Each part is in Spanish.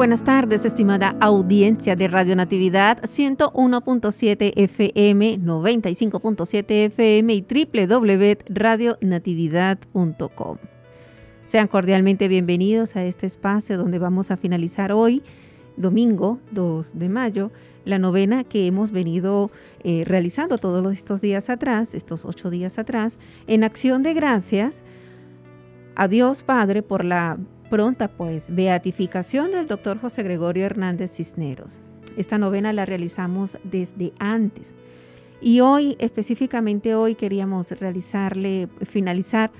buenas tardes, estimada audiencia de Radio Natividad 101.7 FM, 95.7 FM y www.radionatividad.com. Sean cordialmente bienvenidos a este espacio donde vamos a finalizar hoy, domingo 2 de mayo, la novena que hemos venido eh, realizando todos estos días atrás, estos ocho días atrás, en acción de gracias a Dios Padre por la Pronta, pues, beatificación del doctor José Gregorio Hernández Cisneros. Esta novena la realizamos desde antes. Y hoy, específicamente hoy, queríamos realizarle, finalizar,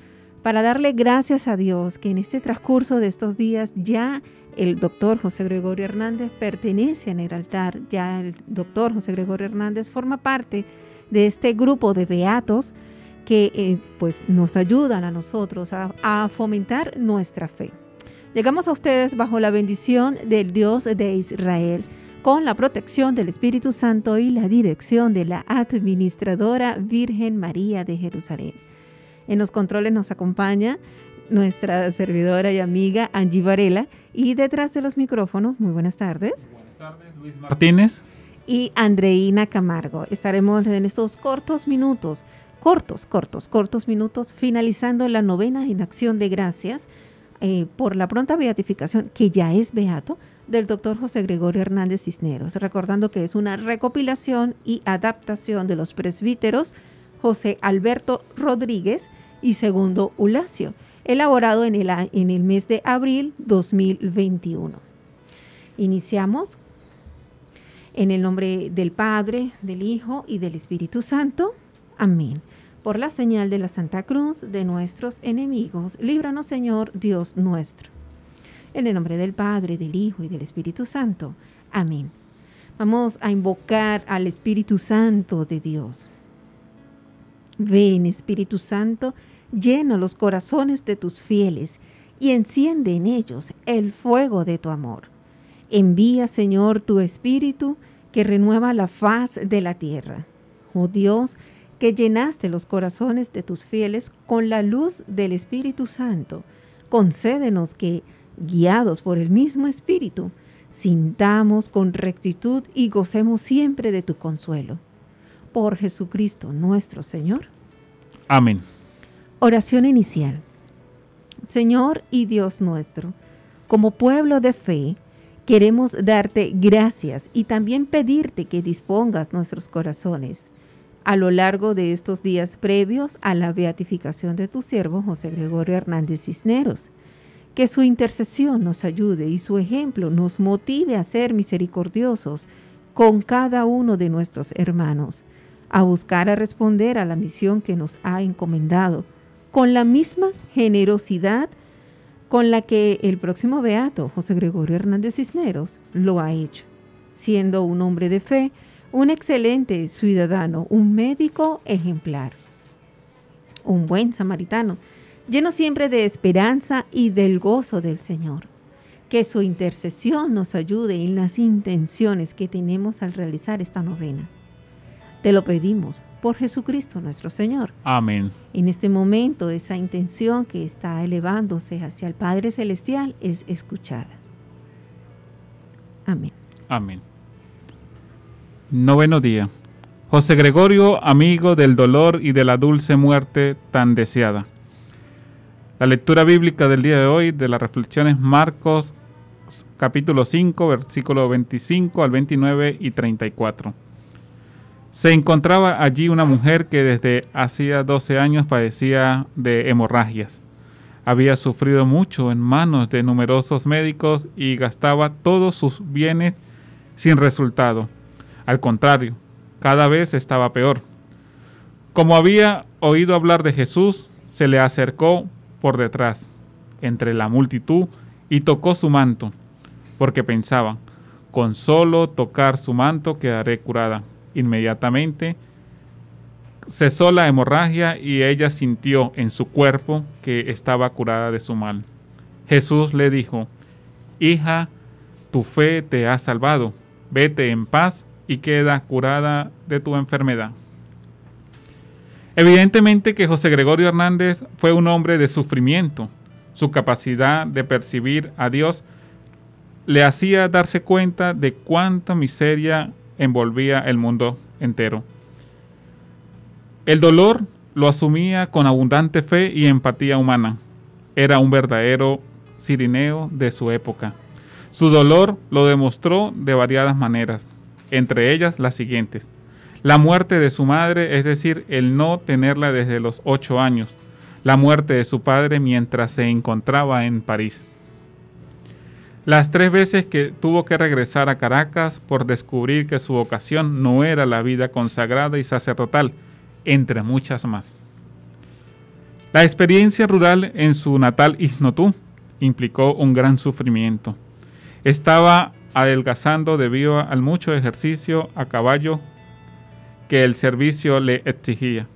para darle gracias a Dios que en este transcurso de estos días ya el doctor José Gregorio Hernández pertenece en el altar, ya el doctor José Gregorio Hernández forma parte de este grupo de beatos que eh, pues nos ayudan a nosotros a fomentar nuestra fe. Llegamos a ustedes bajo la bendición del Dios de Israel, con la protección del Espíritu Santo y la dirección de la Administradora Virgen María de Jerusalén. En los controles nos acompaña nuestra servidora y amiga Angie Varela y detrás de los micrófonos, muy buenas tardes. Buenas tardes, Luis Martínez. Y Andreina Camargo. Estaremos en estos cortos minutos, cortos, cortos, cortos minutos, finalizando la novena en acción de gracias eh, por la pronta beatificación, que ya es beato, del doctor José Gregorio Hernández Cisneros, recordando que es una recopilación y adaptación de los presbíteros José Alberto Rodríguez y segundo Ulacio, elaborado en el, en el mes de abril 2021. Iniciamos en el nombre del Padre, del Hijo y del Espíritu Santo. Amén por la señal de la Santa Cruz de nuestros enemigos. Líbranos, Señor, Dios nuestro. En el nombre del Padre, del Hijo y del Espíritu Santo. Amén. Vamos a invocar al Espíritu Santo de Dios. Ven, Espíritu Santo, llena los corazones de tus fieles y enciende en ellos el fuego de tu amor. Envía, Señor, tu Espíritu que renueva la faz de la tierra. Oh Dios, que llenaste los corazones de tus fieles con la luz del Espíritu Santo, concédenos que, guiados por el mismo Espíritu, sintamos con rectitud y gocemos siempre de tu consuelo. Por Jesucristo nuestro Señor. Amén. Oración inicial. Señor y Dios nuestro, como pueblo de fe, queremos darte gracias y también pedirte que dispongas nuestros corazones a lo largo de estos días previos a la beatificación de tu siervo José Gregorio Hernández Cisneros. Que su intercesión nos ayude y su ejemplo nos motive a ser misericordiosos con cada uno de nuestros hermanos, a buscar a responder a la misión que nos ha encomendado, con la misma generosidad con la que el próximo beato José Gregorio Hernández Cisneros lo ha hecho, siendo un hombre de fe, un excelente ciudadano, un médico ejemplar, un buen samaritano, lleno siempre de esperanza y del gozo del Señor. Que su intercesión nos ayude en las intenciones que tenemos al realizar esta novena. Te lo pedimos por Jesucristo nuestro Señor. Amén. En este momento esa intención que está elevándose hacia el Padre Celestial es escuchada. Amén. Amén. Noveno día. José Gregorio, amigo del dolor y de la dulce muerte tan deseada. La lectura bíblica del día de hoy de las reflexiones Marcos capítulo 5 versículo 25 al 29 y 34. Se encontraba allí una mujer que desde hacía 12 años padecía de hemorragias. Había sufrido mucho en manos de numerosos médicos y gastaba todos sus bienes sin resultado al contrario, cada vez estaba peor. Como había oído hablar de Jesús, se le acercó por detrás, entre la multitud, y tocó su manto, porque pensaba, con solo tocar su manto quedaré curada. Inmediatamente cesó la hemorragia y ella sintió en su cuerpo que estaba curada de su mal. Jesús le dijo, Hija, tu fe te ha salvado, vete en paz y queda curada de tu enfermedad. Evidentemente que José Gregorio Hernández fue un hombre de sufrimiento. Su capacidad de percibir a Dios le hacía darse cuenta de cuánta miseria envolvía el mundo entero. El dolor lo asumía con abundante fe y empatía humana. Era un verdadero sirineo de su época. Su dolor lo demostró de variadas maneras entre ellas las siguientes. La muerte de su madre, es decir, el no tenerla desde los ocho años. La muerte de su padre mientras se encontraba en París. Las tres veces que tuvo que regresar a Caracas por descubrir que su vocación no era la vida consagrada y sacerdotal, entre muchas más. La experiencia rural en su natal Isnotú implicó un gran sufrimiento. Estaba adelgazando debido al mucho ejercicio a caballo que el servicio le exigía.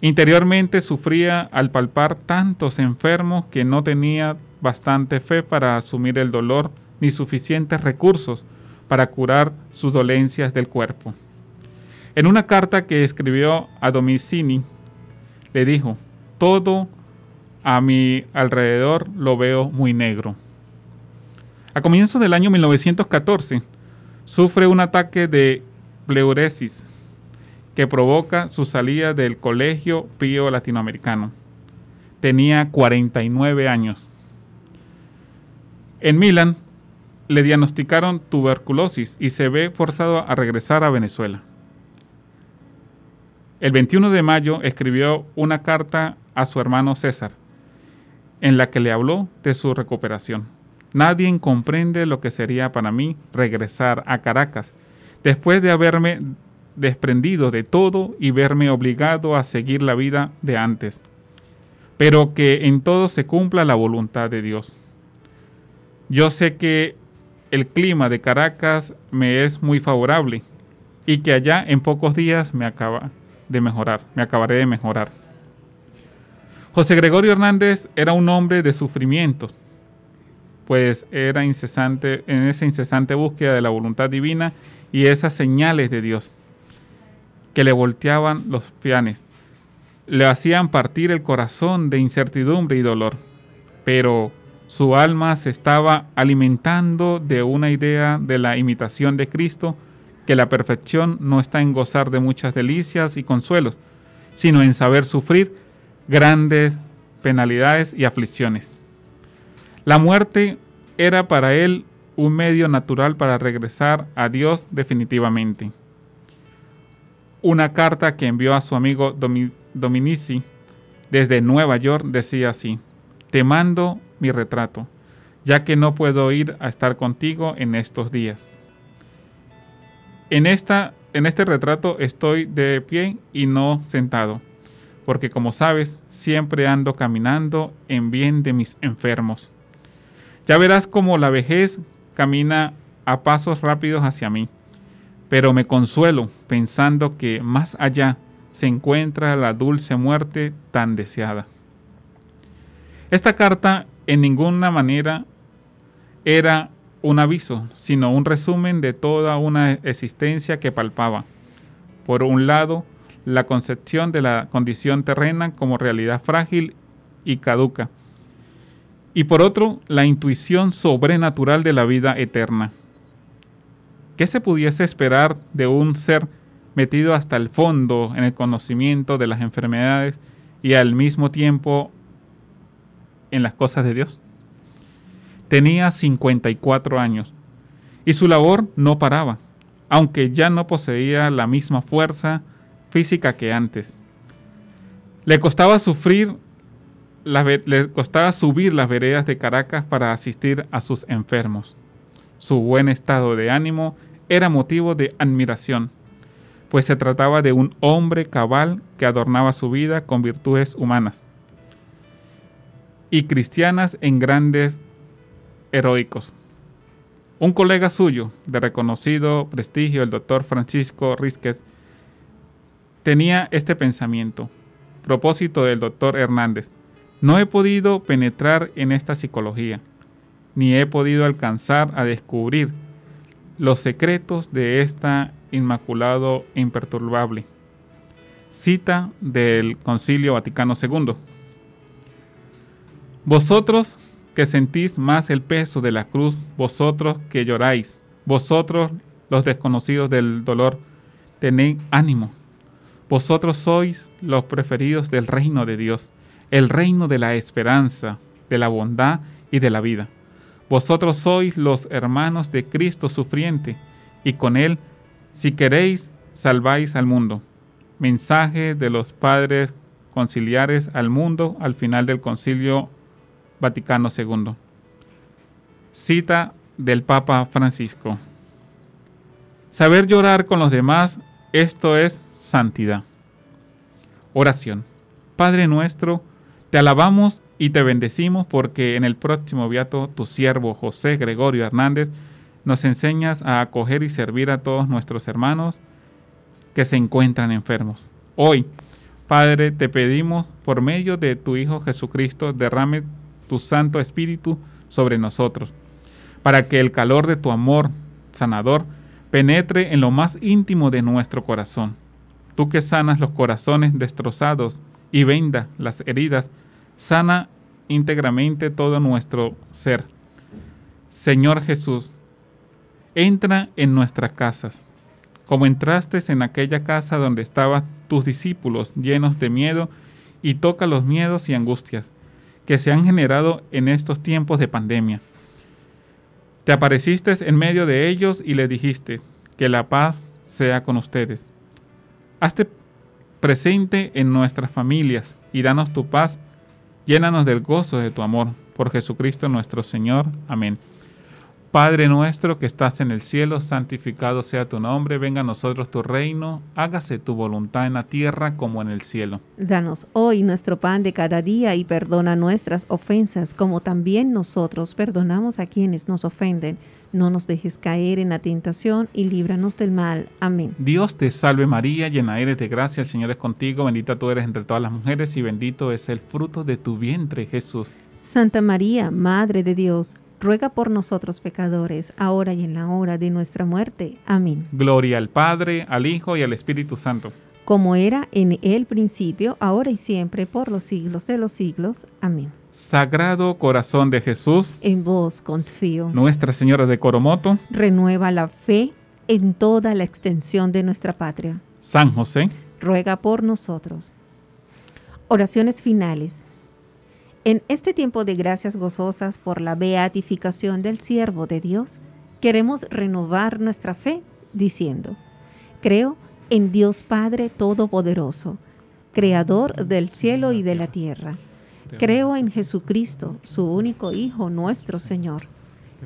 Interiormente sufría al palpar tantos enfermos que no tenía bastante fe para asumir el dolor ni suficientes recursos para curar sus dolencias del cuerpo. En una carta que escribió a Domicini, le dijo, todo a mi alrededor lo veo muy negro. A comienzos del año 1914, sufre un ataque de pleuresis que provoca su salida del Colegio Pío Latinoamericano. Tenía 49 años. En Milán le diagnosticaron tuberculosis y se ve forzado a regresar a Venezuela. El 21 de mayo escribió una carta a su hermano César, en la que le habló de su recuperación. Nadie comprende lo que sería para mí regresar a Caracas, después de haberme desprendido de todo y verme obligado a seguir la vida de antes, pero que en todo se cumpla la voluntad de Dios. Yo sé que el clima de Caracas me es muy favorable y que allá en pocos días me acaba de mejorar, me acabaré de mejorar. José Gregorio Hernández era un hombre de sufrimientos, pues era incesante, en esa incesante búsqueda de la voluntad divina y esas señales de Dios que le volteaban los pianes, le hacían partir el corazón de incertidumbre y dolor, pero su alma se estaba alimentando de una idea de la imitación de Cristo, que la perfección no está en gozar de muchas delicias y consuelos, sino en saber sufrir grandes penalidades y aflicciones. La muerte era para él un medio natural para regresar a Dios definitivamente. Una carta que envió a su amigo Dominici desde Nueva York decía así, te mando mi retrato, ya que no puedo ir a estar contigo en estos días. En, esta, en este retrato estoy de pie y no sentado, porque como sabes, siempre ando caminando en bien de mis enfermos. Ya verás como la vejez camina a pasos rápidos hacia mí, pero me consuelo pensando que más allá se encuentra la dulce muerte tan deseada. Esta carta en ninguna manera era un aviso, sino un resumen de toda una existencia que palpaba. Por un lado, la concepción de la condición terrena como realidad frágil y caduca, y por otro, la intuición sobrenatural de la vida eterna. ¿Qué se pudiese esperar de un ser metido hasta el fondo en el conocimiento de las enfermedades y al mismo tiempo en las cosas de Dios? Tenía 54 años y su labor no paraba, aunque ya no poseía la misma fuerza física que antes. Le costaba sufrir le costaba subir las veredas de Caracas para asistir a sus enfermos. Su buen estado de ánimo era motivo de admiración, pues se trataba de un hombre cabal que adornaba su vida con virtudes humanas y cristianas en grandes heroicos. Un colega suyo, de reconocido prestigio, el doctor Francisco Rizquez, tenía este pensamiento, propósito del doctor Hernández, no he podido penetrar en esta psicología, ni he podido alcanzar a descubrir los secretos de esta inmaculado e imperturbable. Cita del Concilio Vaticano II. Vosotros que sentís más el peso de la cruz, vosotros que lloráis, vosotros los desconocidos del dolor, tened ánimo. Vosotros sois los preferidos del reino de Dios el reino de la esperanza, de la bondad y de la vida. Vosotros sois los hermanos de Cristo sufriente, y con Él, si queréis, salváis al mundo. Mensaje de los padres conciliares al mundo al final del concilio Vaticano II. Cita del Papa Francisco. Saber llorar con los demás, esto es santidad. Oración. Padre nuestro, te alabamos y te bendecimos porque en el próximo viato tu siervo José Gregorio Hernández nos enseñas a acoger y servir a todos nuestros hermanos que se encuentran enfermos. Hoy, Padre, te pedimos por medio de tu Hijo Jesucristo derrame tu Santo Espíritu sobre nosotros, para que el calor de tu amor sanador penetre en lo más íntimo de nuestro corazón. Tú que sanas los corazones destrozados y venda las heridas, sana íntegramente todo nuestro ser. Señor Jesús, entra en nuestras casas, como entraste en aquella casa donde estaban tus discípulos llenos de miedo, y toca los miedos y angustias que se han generado en estos tiempos de pandemia. Te apareciste en medio de ellos y le dijiste, que la paz sea con ustedes. Hazte presente en nuestras familias y danos tu paz. Llénanos del gozo de tu amor. Por Jesucristo nuestro Señor. Amén. Padre nuestro que estás en el cielo, santificado sea tu nombre, venga a nosotros tu reino, hágase tu voluntad en la tierra como en el cielo. Danos hoy nuestro pan de cada día y perdona nuestras ofensas como también nosotros perdonamos a quienes nos ofenden. No nos dejes caer en la tentación y líbranos del mal. Amén. Dios te salve María, llena eres de gracia, el Señor es contigo, bendita tú eres entre todas las mujeres y bendito es el fruto de tu vientre Jesús. Santa María, Madre de Dios ruega por nosotros pecadores, ahora y en la hora de nuestra muerte. Amén. Gloria al Padre, al Hijo y al Espíritu Santo. Como era en el principio, ahora y siempre, por los siglos de los siglos. Amén. Sagrado Corazón de Jesús, en vos confío. Nuestra Señora de Coromoto, renueva la fe en toda la extensión de nuestra patria. San José, ruega por nosotros. Oraciones finales. En este tiempo de gracias gozosas por la beatificación del siervo de Dios, queremos renovar nuestra fe diciendo, creo en Dios Padre Todopoderoso, Creador del cielo y de la tierra. Creo en Jesucristo, su único Hijo, nuestro Señor,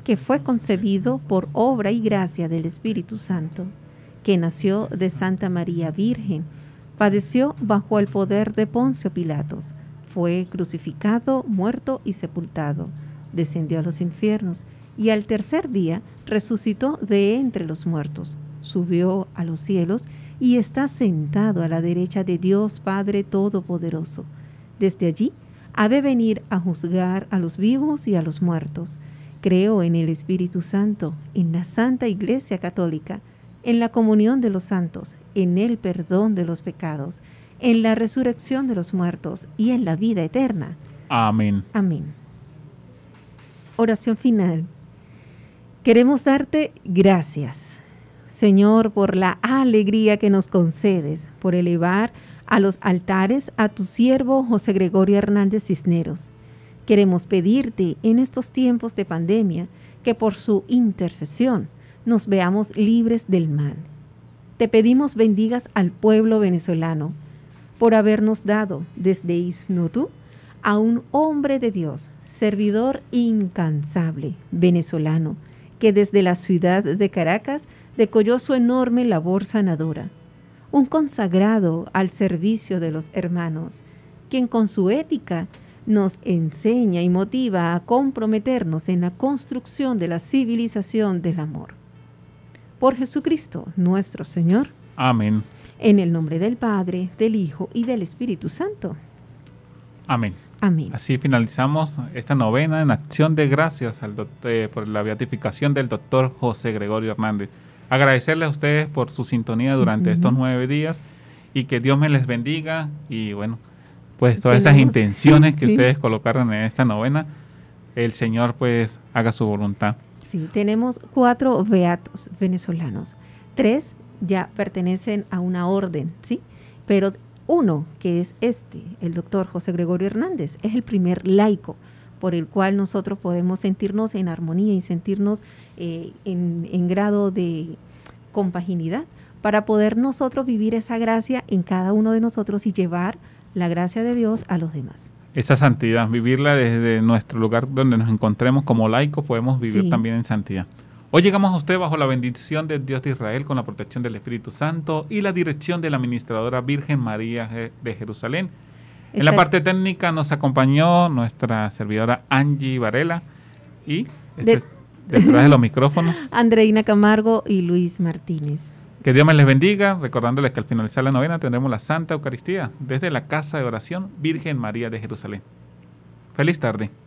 que fue concebido por obra y gracia del Espíritu Santo, que nació de Santa María Virgen, padeció bajo el poder de Poncio Pilatos, fue crucificado, muerto y sepultado, descendió a los infiernos y al tercer día resucitó de entre los muertos, subió a los cielos y está sentado a la derecha de Dios Padre Todopoderoso. Desde allí ha de venir a juzgar a los vivos y a los muertos. Creo en el Espíritu Santo, en la Santa Iglesia Católica, en la comunión de los santos, en el perdón de los pecados, en la resurrección de los muertos y en la vida eterna. Amén. Amén. Oración final. Queremos darte gracias, Señor, por la alegría que nos concedes, por elevar a los altares a tu siervo José Gregorio Hernández Cisneros. Queremos pedirte en estos tiempos de pandemia que por su intercesión nos veamos libres del mal. Te pedimos bendigas al pueblo venezolano por habernos dado desde Isnutu a un hombre de Dios, servidor incansable, venezolano, que desde la ciudad de Caracas decolló su enorme labor sanadora, un consagrado al servicio de los hermanos, quien con su ética nos enseña y motiva a comprometernos en la construcción de la civilización del amor. Por Jesucristo nuestro Señor. Amén. En el nombre del Padre, del Hijo y del Espíritu Santo. Amén. Amén. Así finalizamos esta novena en acción de gracias al eh, por la beatificación del doctor José Gregorio Hernández. Agradecerle a ustedes por su sintonía durante estos nueve días y que Dios me les bendiga y bueno, pues todas esas intenciones que ustedes colocaron en esta novena, el Señor pues haga su voluntad. Sí, tenemos cuatro beatos venezolanos, tres ya pertenecen a una orden, ¿sí? Pero uno, que es este, el doctor José Gregorio Hernández, es el primer laico por el cual nosotros podemos sentirnos en armonía y sentirnos eh, en, grado de compaginidad para poder nosotros vivir esa gracia en cada uno de nosotros y llevar la gracia de Dios a los demás esa santidad, vivirla desde nuestro lugar donde nos encontremos como laicos, podemos vivir también en santidad. Hoy llegamos a usted bajo la bendición de Dios de Israel, con la protección del Espíritu Santo y la dirección de la administradora Virgen María de Jerusalén. En la parte técnica nos acompañó nuestra servidora Angie Varela y este detrás de los micrófonos Andreina Camargo y Luis Martínez. Que Dios me les bendiga, recordándoles que al finalizar la novena tendremos la Santa Eucaristía desde la Casa de Oración Virgen María de Jerusalén. Feliz tarde.